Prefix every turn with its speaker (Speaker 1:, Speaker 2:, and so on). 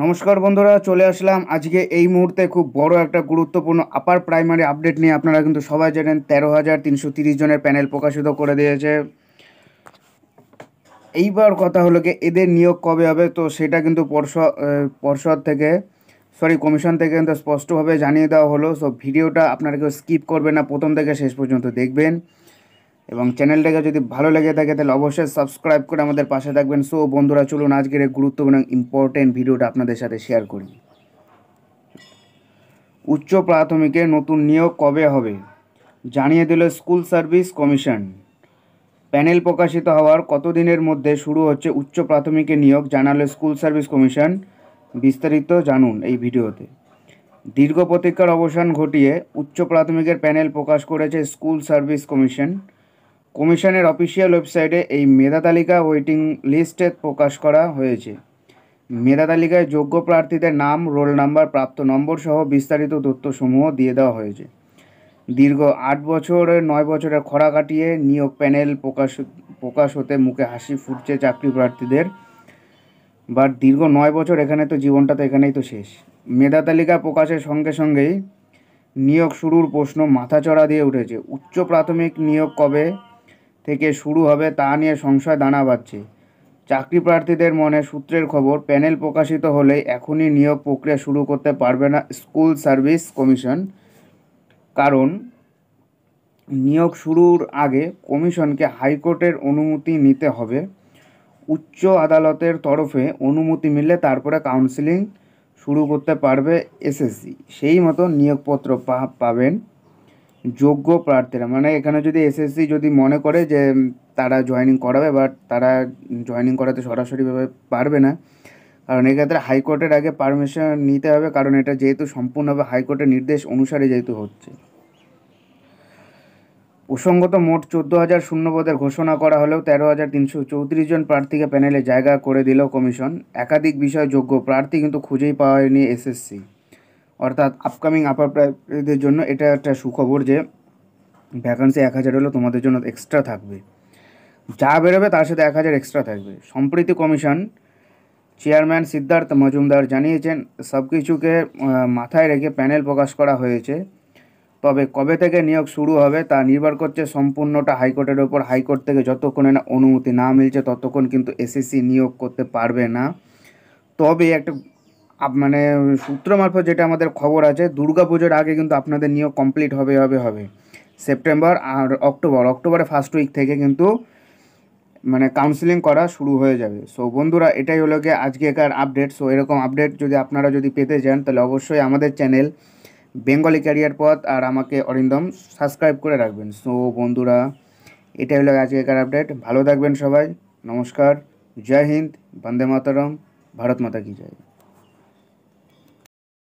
Speaker 1: নমস্কার বন্ধুরা চলে আসলাম আজকে এই মুহূর্তে খুব বড় একটা গুরুত্বপূর্ণ আপার প্রাইমারি আপডেট নিয়ে আপনারা কিন্তু সবাই জানেন তেরো হাজার তিনশো তিরিশ জনের প্যানেল প্রকাশিত করে দিয়েছে এইবার কথা হলো কি এদের নিয়োগ কবে হবে তো সেটা কিন্তু পর্ষদ পর্ষদ থেকে সরি কমিশন থেকে কিন্তু স্পষ্টভাবে জানিয়ে দেওয়া হলো সো ভিডিওটা আপনারা কেউ স্কিপ করবেন না প্রথম থেকে শেষ পর্যন্ত দেখবেন এবং চ্যানেলটাকে যদি ভালো লেগে থাকে তাহলে অবশ্যই সাবস্ক্রাইব করে আমাদের পাশে থাকবেন সো বন্ধুরা চলুন আজকের গুরুত্বপূর্ণ ইম্পর্টেন্ট ভিডিওটা আপনাদের সাথে শেয়ার করি উচ্চ প্রাথমিকে নতুন নিয়োগ কবে হবে জানিয়ে দিল স্কুল সার্ভিস কমিশন প্যানেল প্রকাশিত হওয়ার কতদিনের মধ্যে শুরু হচ্ছে উচ্চ প্রাথমিকে নিয়োগ জানালো স্কুল সার্ভিস কমিশন বিস্তারিত জানুন এই ভিডিওতে দীর্ঘ প্রতীক্ষার অবসান ঘটিয়ে উচ্চ প্রাথমিকের প্যানেল প্রকাশ করেছে স্কুল সার্ভিস কমিশন কমিশনের অফিসিয়াল ওয়েবসাইটে এই মেধা তালিকা ওয়েটিং লিস্টে প্রকাশ করা হয়েছে মেধা তালিকায় যোগ্য প্রার্থীদের নাম রোল নাম্বার প্রাপ্ত নম্বর সহ বিস্তারিত তথ্যসমূহ দিয়ে দেওয়া হয়েছে দীর্ঘ আট বছরের নয় বছরের খরা কাটিয়ে নিয়োগ প্যানেল প্রকাশ প্রকাশ হতে মুখে হাসি ফুটছে চাকরি প্রার্থীদের বাট দীর্ঘ নয় বছর এখানে তো জীবনটা তো এখানেই তো শেষ মেধা তালিকা প্রকাশের সঙ্গে সঙ্গেই নিয়োগ শুরুর প্রশ্ন মাথাচড়া দিয়ে উঠেছে উচ্চ প্রাথমিক নিয়োগ কবে থেকে শুরু হবে তা নিয়ে সংশয় দানা বাঁধছে চাকরি প্রার্থীদের মনে সূত্রের খবর প্যানেল প্রকাশিত হলে এখনই নিয়োগ প্রক্রিয়া শুরু করতে পারবে না স্কুল সার্ভিস কমিশন কারণ নিয়োগ শুরুর আগে কমিশনকে হাইকোর্টের অনুমতি নিতে হবে উচ্চ আদালতের তরফে অনুমতি মিললে তারপরে কাউন্সিলিং শুরু করতে পারবে এসএসসি সেই মতো নিয়োগপত্র পাবেন যোগ্য প্রার্থীরা মানে এখানে যদি এসএসসি যদি মনে করে যে তারা জয়নিং করাবে বাট তারা জয়নিং করাতে সরাসরিভাবে পারবে না কারণ এক্ষেত্রে হাইকোর্টের আগে পারমিশন নিতে হবে কারণ এটা যেহেতু সম্পূর্ণভাবে হাইকোর্টের নির্দেশ অনুসারে যেহেতু হচ্ছে প্রসঙ্গত মোট চোদ্দো হাজার শূন্যপদের ঘোষণা করা হলেও তেরো হাজার তিনশো চৌত্রিশ জন প্রার্থীকে প্যানেলে জায়গা করে দিল কমিশন একাধিক বিষয় যোগ্য প্রার্থী কিন্তু খুঁজেই পাওয়া হয়নি এসএসসি অর্থাৎ আপকামিং আপার প্রাইমারিদের জন্য এটা একটা সুখবর যে ভ্যাকান্সি এক হাজার হলেও তোমাদের জন্য এক্সট্রা থাকবে যা বেরোবে তার সাথে এক হাজার এক্সট্রা থাকবে সম্প্রীতি কমিশন চেয়ারম্যান সিদ্ধার্থ মজুমদার জানিয়েছেন সব কিছুকে মাথায় রেখে প্যানেল প্রকাশ করা হয়েছে তবে কবে থেকে নিয়োগ শুরু হবে তা নির্ভর করছে সম্পূর্ণটা হাইকোর্টের ওপর হাইকোর্ট থেকে যতক্ষণে না অনুমতি না মিলছে ততক্ষণ কিন্তু এসএসসি নিয়োগ করতে পারবে না তবে একটা মানে সূত্র মারফত যেটা আমাদের খবর আছে পুজোর আগে কিন্তু আপনাদের নিয়োগ কমপ্লিট হবে হবে হবে সেপ্টেম্বর আর অক্টোবর অক্টোবরের ফার্স্ট উইক থেকে কিন্তু মানে কাউন্সিলিং করা শুরু হয়ে যাবে সো বন্ধুরা এটাই হলো গিয়ে আজকেকার আপডেট সো এরকম আপডেট যদি আপনারা যদি পেতে চান তাহলে অবশ্যই আমাদের চ্যানেল বেঙ্গলি ক্যারিয়ার পথ আর আমাকে অরিন্দম সাবস্ক্রাইব করে রাখবেন সো বন্ধুরা এটাই হলো আজকেকার আপডেট ভালো থাকবেন সবাই নমস্কার জয় হিন্দ বন্দে মাতারম ভারত মাতা কি জয়